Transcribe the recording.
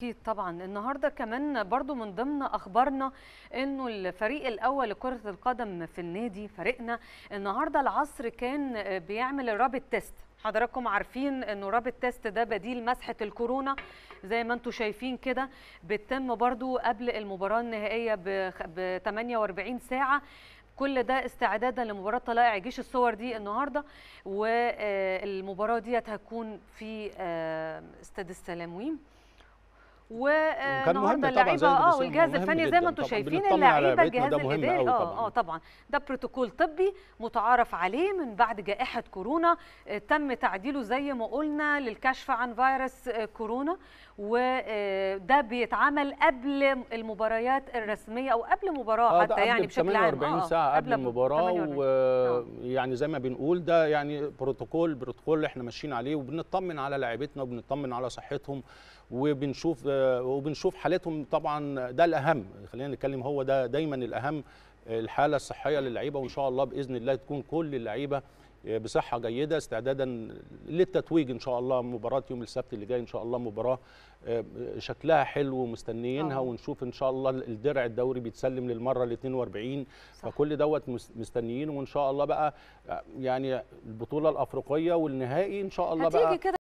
أكيد طبعا النهارده كمان برضو من ضمن أخبارنا إنه الفريق الأول لكرة القدم في النادي فريقنا النهارده العصر كان بيعمل الرابط تيست حضراتكم عارفين انه رابط تيست ده بديل مسحه الكورونا زي ما انتم شايفين كده بتتم برضو قبل المباراه النهائيه ب 48 ساعه كل ده استعدادا لمباراه طلائع جيش الصور دي النهارده والمباراه ديت هتكون في آه، استاد السلاموين والنهارده آه، اللعيبه اه والجهاز الفني زي ما انتم شايفين اللعيبه الجهاز الاداري اه اه طبعا ده بروتوكول طبي متعارف عليه من بعد جائحه كورونا آه، تم تعديله زي ما قلنا للكشف عن فيروس آه، كورونا وده بيتعمل قبل المباريات الرسميه او قبل مباراه آه حتى يعني بشكل عام 48 ساعه آه قبل المباراه ويعني زي ما بنقول ده يعني بروتوكول بروتوكول احنا ماشيين عليه وبنطمن على لعيبتنا وبنطمن على صحتهم وبنشوف وبنشوف حالتهم طبعا ده الاهم خلينا نتكلم هو ده دايما الاهم الحاله الصحيه للعيبه وان شاء الله باذن الله تكون كل اللعيبه بصحه جيده استعدادا للتتويج ان شاء الله مباراه يوم السبت اللي جاي ان شاء الله مباراه آه، شكلها حلو ومستنيينها آه. ونشوف ان شاء الله الدرع الدوري بيتسلم للمره ال 42 صح. فكل دوت مستنيين وان شاء الله بقى آه، يعني البطوله الافريقيه والنهائي ان شاء الله بقى